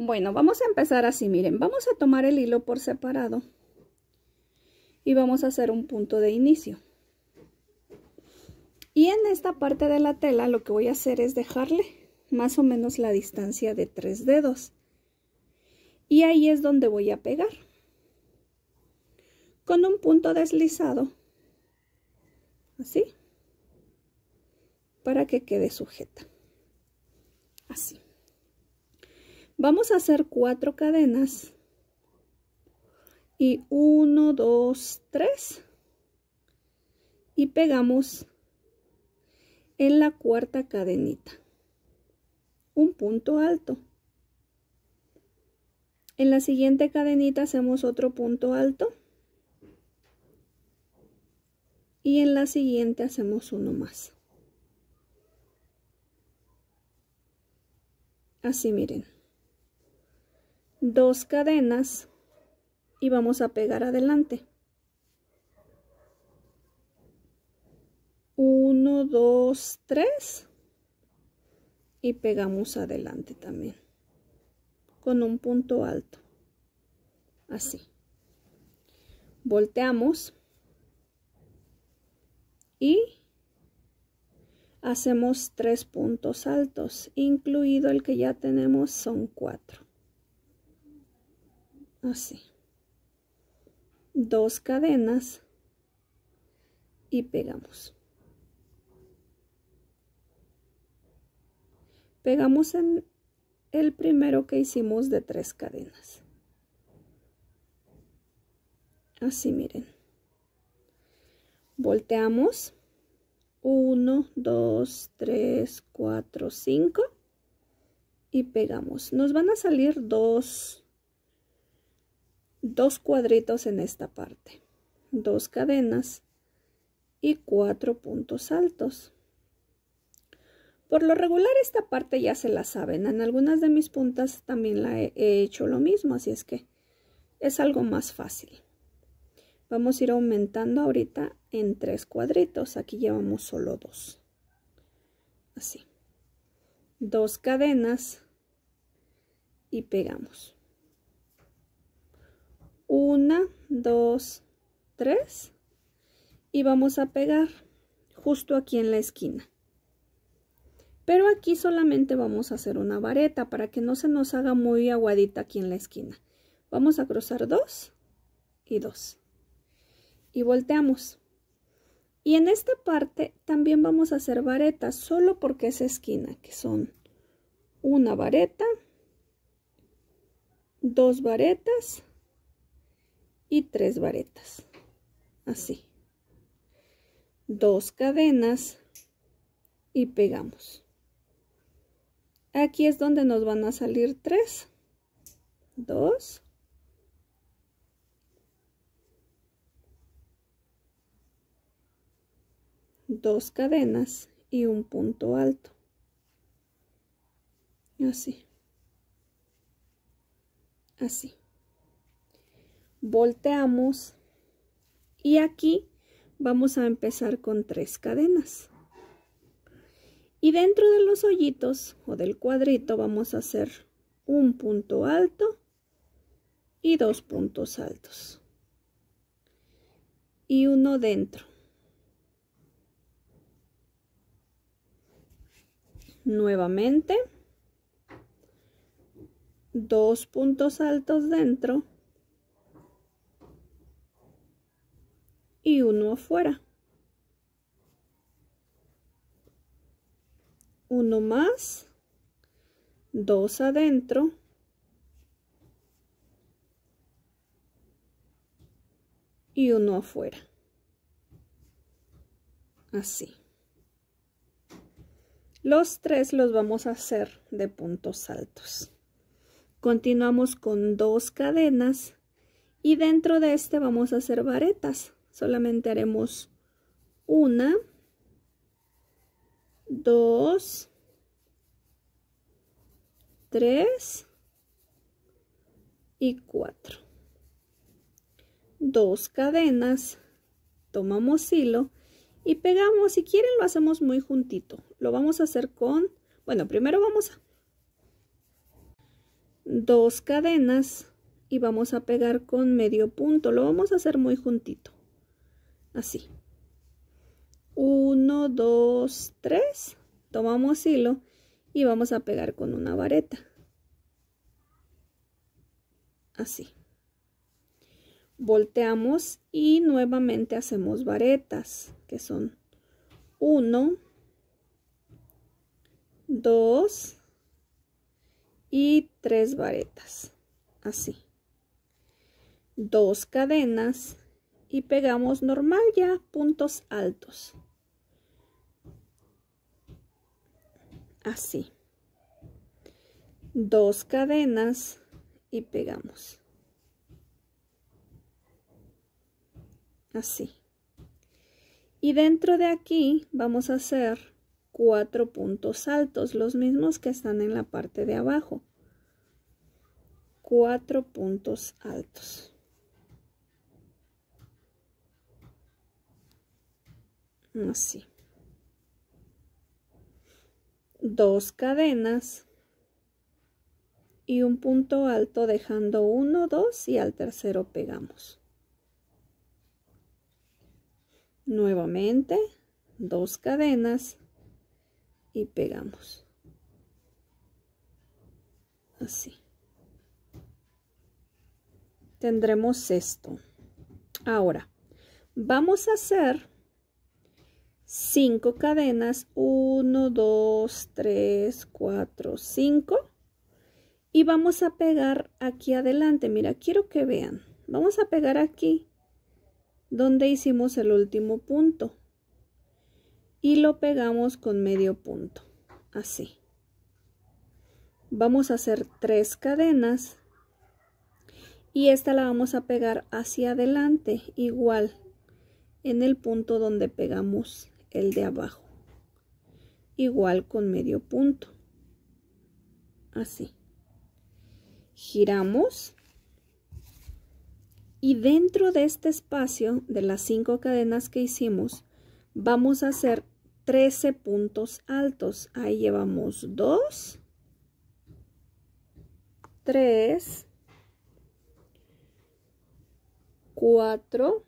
Bueno, vamos a empezar así, miren, vamos a tomar el hilo por separado y vamos a hacer un punto de inicio. Y en esta parte de la tela lo que voy a hacer es dejarle más o menos la distancia de tres dedos. Y ahí es donde voy a pegar. Con un punto deslizado, así, para que quede sujeta, así. Vamos a hacer cuatro cadenas. Y uno, dos, tres. Y pegamos en la cuarta cadenita. Un punto alto. En la siguiente cadenita hacemos otro punto alto. Y en la siguiente hacemos uno más. Así miren dos cadenas y vamos a pegar adelante uno dos tres y pegamos adelante también con un punto alto así volteamos y hacemos tres puntos altos incluido el que ya tenemos son cuatro así dos cadenas y pegamos pegamos en el primero que hicimos de tres cadenas así miren volteamos uno dos tres cuatro cinco y pegamos nos van a salir dos dos cuadritos en esta parte, dos cadenas y cuatro puntos altos. Por lo regular esta parte ya se la saben, en algunas de mis puntas también la he, hecho lo mismo, así es que es algo más fácil. Vamos a ir aumentando ahorita en tres cuadritos, aquí llevamos solo dos. Así. Dos cadenas y pegamos. 1, 2, 3 y vamos a pegar justo aquí en la esquina. Pero aquí solamente vamos a hacer una vareta para que no se nos haga muy aguadita aquí en la esquina. Vamos a cruzar dos y dos y volteamos. Y en esta parte también vamos a hacer varetas solo porque es esquina, que son una vareta, dos varetas y tres varetas así dos cadenas y pegamos aquí es donde nos van a salir tres dos dos cadenas y un punto alto así así volteamos y aquí vamos a empezar con tres cadenas. Y dentro de los hoyitos o del cuadrito vamos a hacer un punto alto y dos puntos altos. Y uno dentro. Nuevamente, dos puntos altos dentro y uno afuera. Uno más, dos adentro. Y uno afuera. Así. Los tres los vamos a hacer de puntos altos. Continuamos con dos cadenas y dentro de este vamos a hacer varetas solamente haremos una, dos, tres y cuatro. Dos cadenas, tomamos hilo y pegamos, si quieren lo hacemos muy juntito. Lo vamos a hacer con, bueno, primero vamos a dos cadenas y vamos a pegar con medio punto. Lo vamos a hacer muy juntito así. 1, 2, 3. Tomamos hilo y vamos a pegar con una vareta. Así. Volteamos y nuevamente hacemos varetas, que son 1, 2 y 3 varetas. Así. 2 cadenas y pegamos normal ya puntos altos así dos cadenas y pegamos así y dentro de aquí vamos a hacer cuatro puntos altos los mismos que están en la parte de abajo cuatro puntos altos así dos cadenas y un punto alto dejando uno, dos y al tercero pegamos nuevamente dos cadenas y pegamos así tendremos esto ahora vamos a hacer 5 cadenas, 1, 2, 3, 4, 5 y vamos a pegar aquí adelante, mira, quiero que vean, vamos a pegar aquí donde hicimos el último punto y lo pegamos con medio punto, así. Vamos a hacer tres cadenas y esta la vamos a pegar hacia adelante, igual en el punto donde pegamos el de abajo igual con medio punto así giramos y dentro de este espacio de las cinco cadenas que hicimos vamos a hacer 13 puntos altos ahí llevamos 2 3 4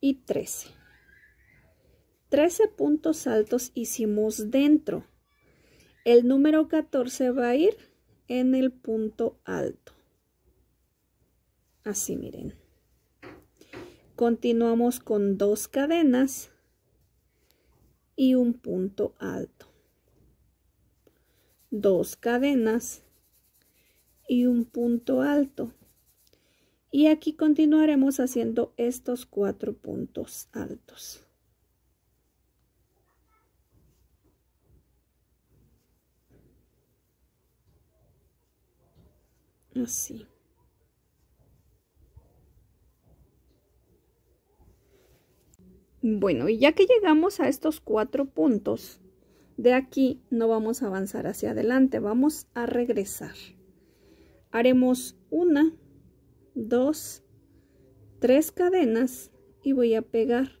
y 13. 13 puntos altos hicimos dentro. El número 14 va a ir en el punto alto. Así miren. Continuamos con dos cadenas y un punto alto. Dos cadenas y un punto alto. Y aquí continuaremos haciendo estos cuatro puntos altos. Así. Bueno, y ya que llegamos a estos cuatro puntos, de aquí no vamos a avanzar hacia adelante, vamos a regresar. Haremos una, 2, 3 cadenas y voy a pegar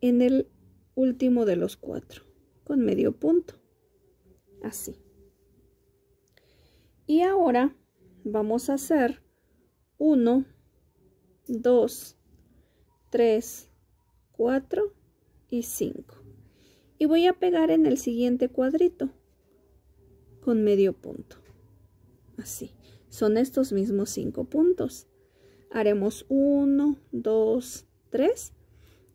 en el último de los cuatro con medio punto así y ahora vamos a hacer 1 2 3 4 y 5 y voy a pegar en el siguiente cuadrito con medio punto así son estos mismos cinco puntos. Haremos 1, 2, 3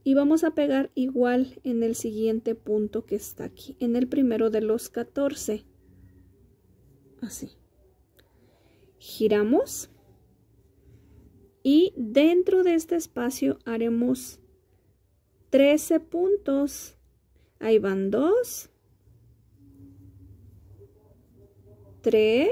y vamos a pegar igual en el siguiente punto que está aquí, en el primero de los 14. Así. Giramos y dentro de este espacio haremos 13 puntos. Ahí van 2, 3,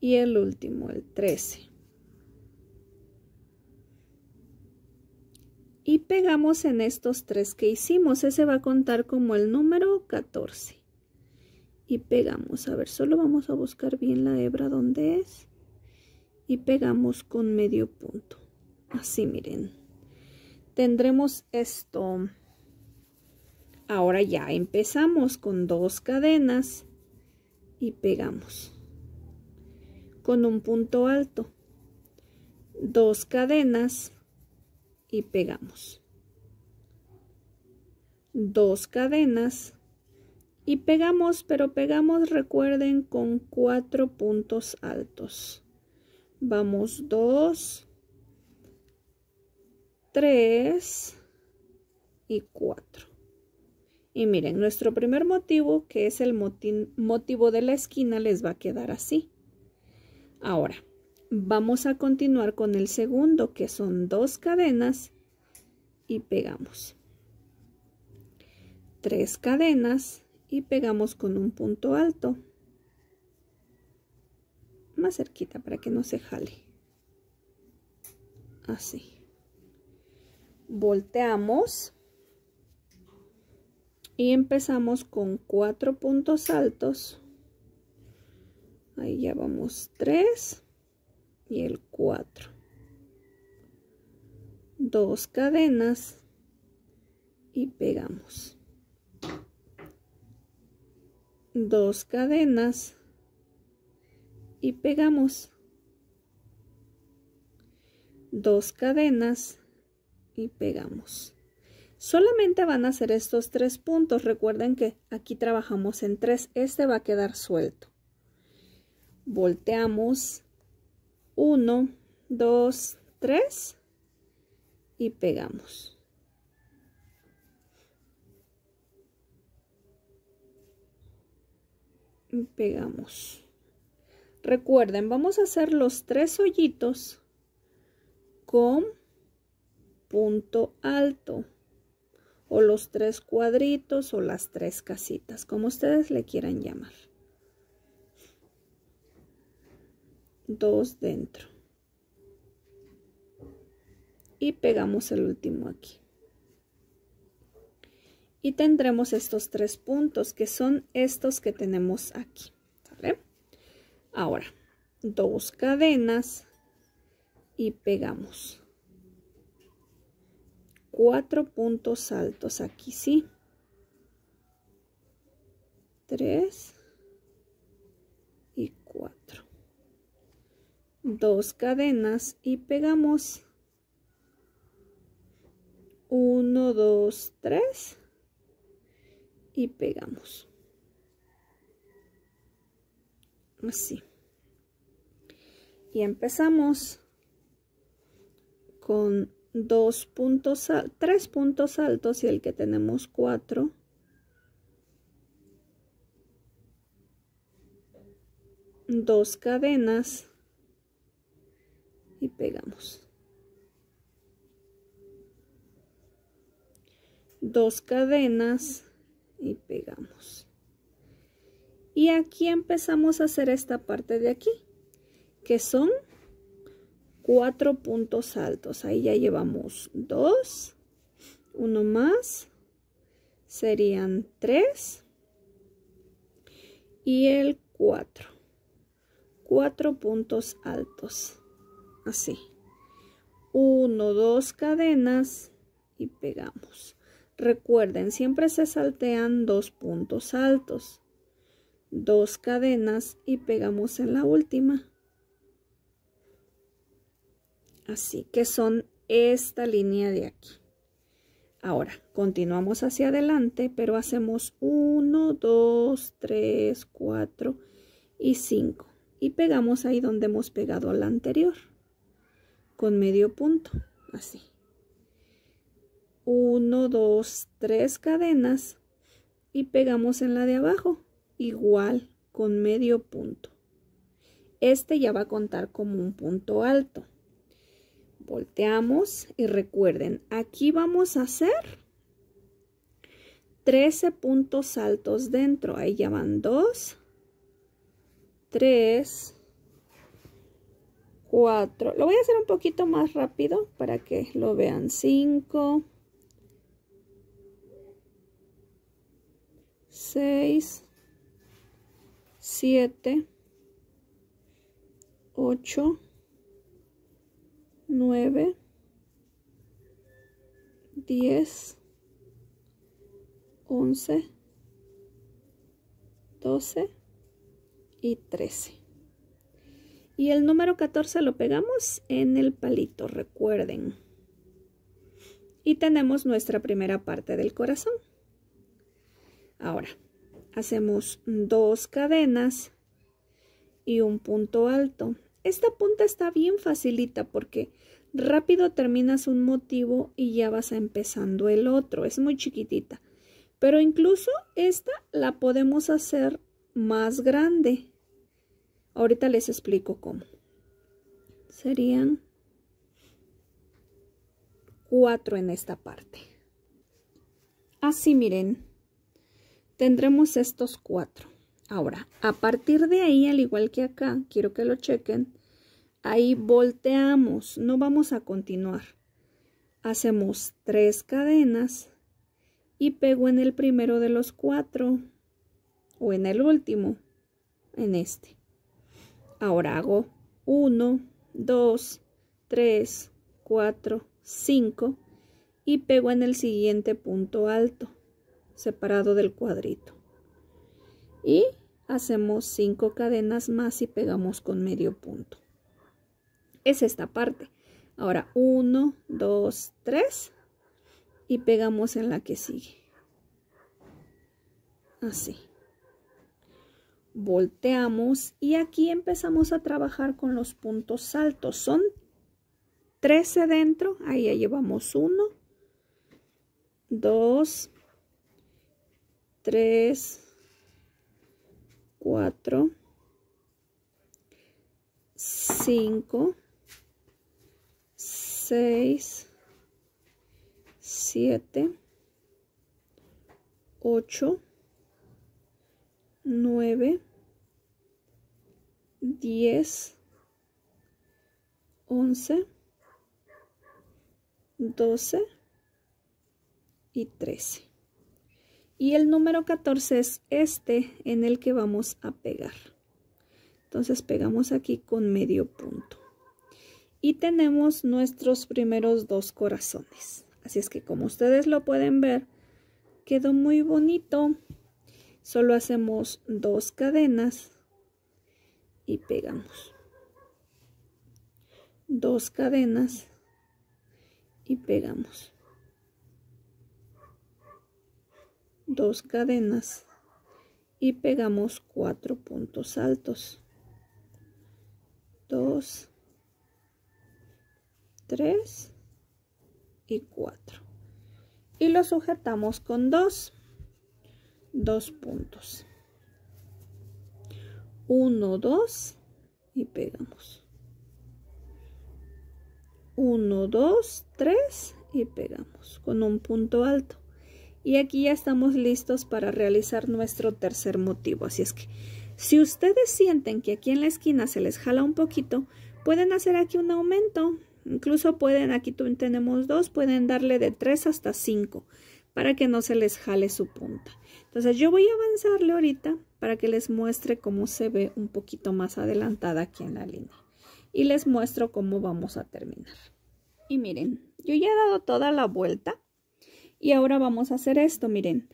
y el último, el 13. Y pegamos en estos tres que hicimos. Ese va a contar como el número 14. Y pegamos. A ver, solo vamos a buscar bien la hebra donde es. Y pegamos con medio punto. Así, miren. Tendremos esto. Ahora ya empezamos con dos cadenas y pegamos con un punto alto dos cadenas y pegamos dos cadenas y pegamos pero pegamos recuerden con cuatro puntos altos vamos dos tres y cuatro y miren nuestro primer motivo que es el motivo de la esquina les va a quedar así Ahora, vamos a continuar con el segundo, que son dos cadenas y pegamos. Tres cadenas y pegamos con un punto alto. Más cerquita para que no se jale. Así. Volteamos y empezamos con cuatro puntos altos ahí ya vamos 3 y el 4 dos cadenas y pegamos dos cadenas y pegamos dos cadenas y pegamos solamente van a ser estos tres puntos recuerden que aquí trabajamos en tres este va a quedar suelto volteamos 1 2 3 y pegamos pegamos recuerden vamos a hacer los tres hoyitos con punto alto o los tres cuadritos o las tres casitas como ustedes le quieran llamar dos dentro y pegamos el último aquí y tendremos estos tres puntos que son estos que tenemos aquí ahora dos cadenas y pegamos cuatro puntos altos aquí sí tres y cuatro dos cadenas y pegamos uno dos tres y pegamos así y empezamos con dos puntos tres puntos altos y el que tenemos cuatro dos cadenas y pegamos. Dos cadenas y pegamos. Y aquí empezamos a hacer esta parte de aquí, que son cuatro puntos altos. Ahí ya llevamos dos, uno más, serían tres y el cuatro. Cuatro puntos altos así. Uno, dos cadenas y pegamos. Recuerden, siempre se saltean dos puntos altos. Dos cadenas y pegamos en la última. Así que son esta línea de aquí. Ahora, continuamos hacia adelante, pero hacemos 1, 2, 3, 4 y 5. Y pegamos ahí donde hemos pegado la anterior con medio punto, así. 1, 2, 3 cadenas y pegamos en la de abajo, igual con medio punto. Este ya va a contar como un punto alto. Volteamos y recuerden, aquí vamos a hacer 13 puntos altos dentro. Ahí ya van 2, 3, 4. Lo voy a hacer un poquito más rápido para que lo vean. 5. 6. 7. 8. 9. 10. 11. 12 y 13. Y el número 14 lo pegamos en el palito, recuerden. Y tenemos nuestra primera parte del corazón. Ahora, hacemos dos cadenas y un punto alto. Esta punta está bien facilita porque rápido terminas un motivo y ya vas empezando el otro. Es muy chiquitita. Pero incluso esta la podemos hacer más grande Ahorita les explico cómo. Serían cuatro en esta parte. Así miren, tendremos estos cuatro. Ahora, a partir de ahí, al igual que acá, quiero que lo chequen, ahí volteamos, no vamos a continuar. Hacemos tres cadenas y pego en el primero de los cuatro o en el último, en este. Ahora hago 1, 2, 3, 4, 5 y pego en el siguiente punto alto separado del cuadrito. Y hacemos 5 cadenas más y pegamos con medio punto. Es esta parte. Ahora 1, 2, 3 y pegamos en la que sigue. Así volteamos y aquí empezamos a trabajar con los puntos altos. Son 13 dentro, ahí ya llevamos 1, 2, 3, 4, 5, 6, 7, 8, 9, 10, 11, 12 y 13. Y el número 14 es este en el que vamos a pegar. Entonces pegamos aquí con medio punto. Y tenemos nuestros primeros dos corazones. Así es que como ustedes lo pueden ver, quedó muy bonito. Solo hacemos dos cadenas y pegamos dos cadenas y pegamos dos cadenas y pegamos cuatro puntos altos dos tres y cuatro y lo sujetamos con dos dos puntos 1, 2 y pegamos. 1, 2, 3 y pegamos con un punto alto. Y aquí ya estamos listos para realizar nuestro tercer motivo. Así es que si ustedes sienten que aquí en la esquina se les jala un poquito, pueden hacer aquí un aumento. Incluso pueden, aquí tenemos dos, pueden darle de 3 hasta 5 para que no se les jale su punta. Entonces yo voy a avanzarle ahorita para que les muestre cómo se ve un poquito más adelantada aquí en la línea. Y les muestro cómo vamos a terminar. Y miren, yo ya he dado toda la vuelta. Y ahora vamos a hacer esto, miren.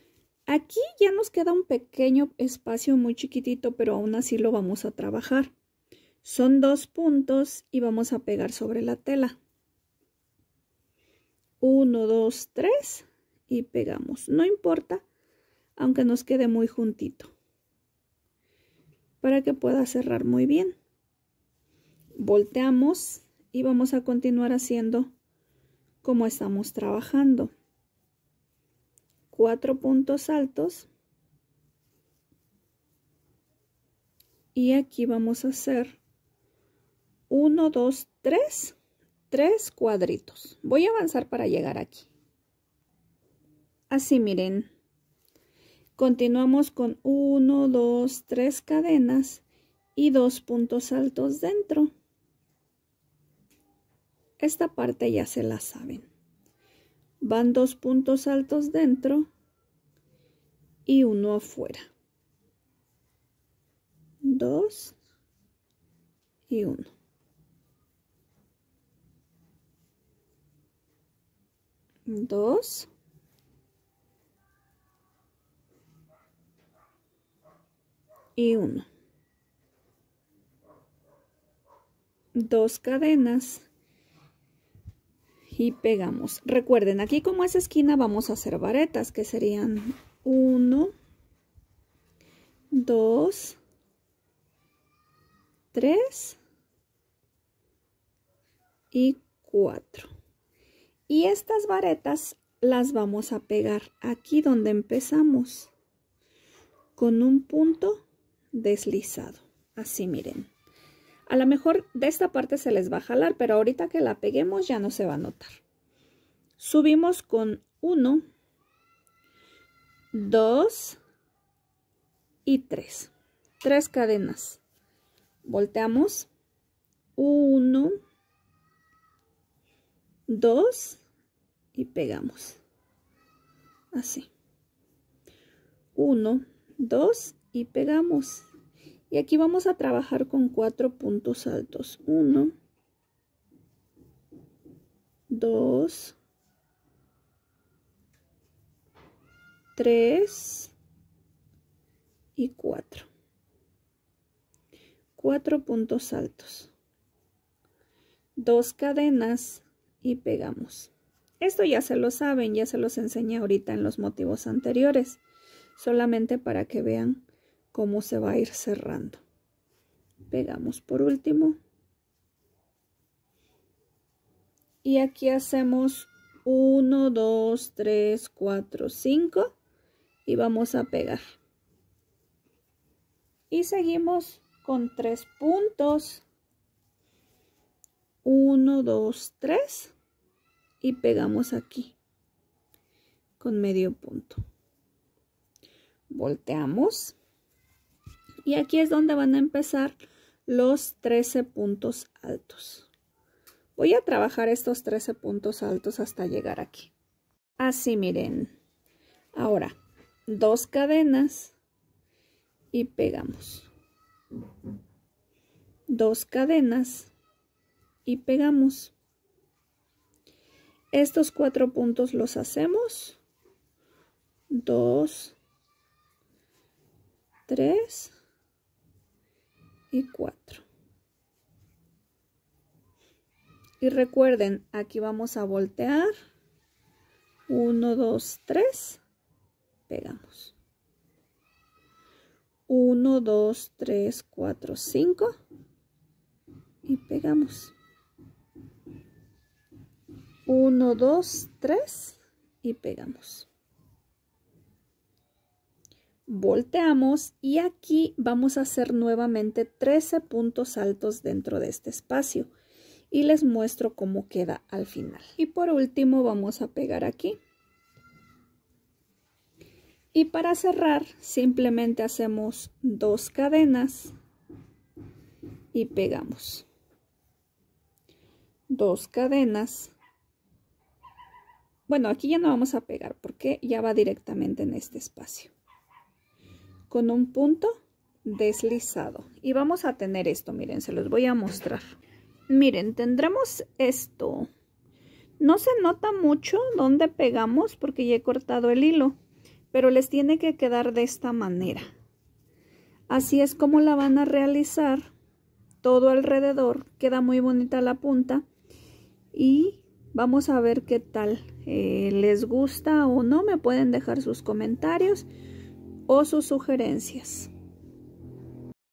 Aquí ya nos queda un pequeño espacio muy chiquitito, pero aún así lo vamos a trabajar. Son dos puntos y vamos a pegar sobre la tela. Uno, dos, tres y pegamos. No importa aunque nos quede muy juntito para que pueda cerrar muy bien volteamos y vamos a continuar haciendo como estamos trabajando cuatro puntos altos y aquí vamos a hacer uno dos tres tres cuadritos voy a avanzar para llegar aquí así miren Continuamos con 1, 2, 3 cadenas y 2 puntos altos dentro. Esta parte ya se la saben. Van dos puntos altos dentro y uno afuera. 2 y 1 Dos. y uno Dos cadenas y pegamos. Recuerden, aquí como es esquina vamos a hacer varetas que serían 1, 2, 3 y 4. Y estas varetas las vamos a pegar aquí donde empezamos con un punto deslizado. Así miren. A lo mejor de esta parte se les va a jalar, pero ahorita que la peguemos ya no se va a notar. Subimos con 1, 2 y 3. Tres cadenas. Volteamos. 1, 2 y pegamos. Así. 1, 2 y pegamos. Y aquí vamos a trabajar con cuatro puntos altos. Uno, dos, tres y cuatro. Cuatro puntos altos. Dos cadenas y pegamos. Esto ya se lo saben, ya se los enseñé ahorita en los motivos anteriores, solamente para que vean cómo se va a ir cerrando. Pegamos por último. Y aquí hacemos 1, 2, 3, 4, 5 y vamos a pegar. Y seguimos con tres puntos. 1, 2, 3 y pegamos aquí con medio punto. Volteamos. Y aquí es donde van a empezar los 13 puntos altos. Voy a trabajar estos 13 puntos altos hasta llegar aquí. Así miren. Ahora, dos cadenas y pegamos. Dos cadenas y pegamos. Estos cuatro puntos los hacemos. Dos, tres, y 4. Y recuerden, aquí vamos a voltear. 1, 2, 3. Pegamos. 1, 2, 3, 4, 5. Y pegamos. 1, 2, 3 y pegamos volteamos y aquí vamos a hacer nuevamente 13 puntos altos dentro de este espacio y les muestro cómo queda al final. Y por último vamos a pegar aquí. Y para cerrar simplemente hacemos dos cadenas y pegamos. Dos cadenas. Bueno, aquí ya no vamos a pegar porque ya va directamente en este espacio con un punto deslizado. Y vamos a tener esto, miren, se los voy a mostrar. Miren, tendremos esto. No se nota mucho dónde pegamos porque ya he cortado el hilo, pero les tiene que quedar de esta manera. Así es como la van a realizar todo alrededor. Queda muy bonita la punta y vamos a ver qué tal eh, les gusta o no. Me pueden dejar sus comentarios o sus sugerencias.